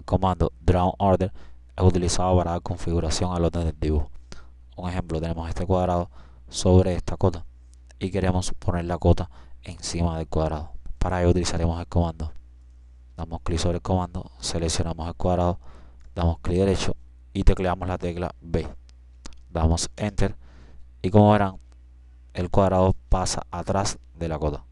El comando draw order es utilizado para dar configuración al orden del dibujo. Un ejemplo, tenemos este cuadrado sobre esta cota y queremos poner la cota encima del cuadrado. Para ello utilizaremos el comando. Damos clic sobre el comando, seleccionamos el cuadrado, damos clic derecho y tecleamos la tecla B. Damos Enter y como verán, el cuadrado pasa atrás de la cota.